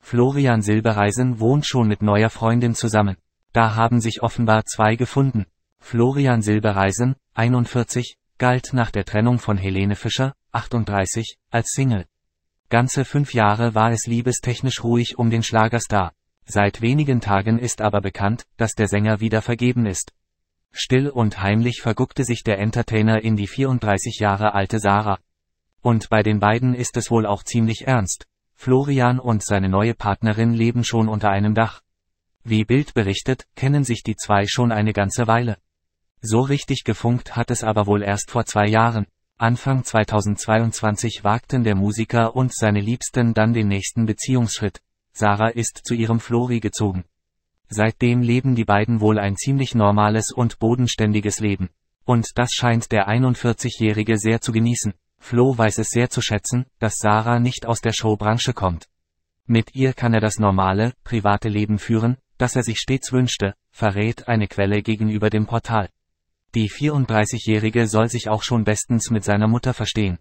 Florian Silbereisen wohnt schon mit neuer Freundin zusammen. Da haben sich offenbar zwei gefunden. Florian Silbereisen, 41, galt nach der Trennung von Helene Fischer, 38, als Single. Ganze fünf Jahre war es liebestechnisch ruhig um den Schlagerstar. Seit wenigen Tagen ist aber bekannt, dass der Sänger wieder vergeben ist. Still und heimlich verguckte sich der Entertainer in die 34 Jahre alte Sarah. Und bei den beiden ist es wohl auch ziemlich ernst. Florian und seine neue Partnerin leben schon unter einem Dach. Wie Bild berichtet, kennen sich die zwei schon eine ganze Weile. So richtig gefunkt hat es aber wohl erst vor zwei Jahren. Anfang 2022 wagten der Musiker und seine Liebsten dann den nächsten Beziehungsschritt. Sarah ist zu ihrem Flori gezogen. Seitdem leben die beiden wohl ein ziemlich normales und bodenständiges Leben. Und das scheint der 41-Jährige sehr zu genießen. Flo weiß es sehr zu schätzen, dass Sarah nicht aus der Showbranche kommt. Mit ihr kann er das normale, private Leben führen, das er sich stets wünschte, verrät eine Quelle gegenüber dem Portal. Die 34-Jährige soll sich auch schon bestens mit seiner Mutter verstehen.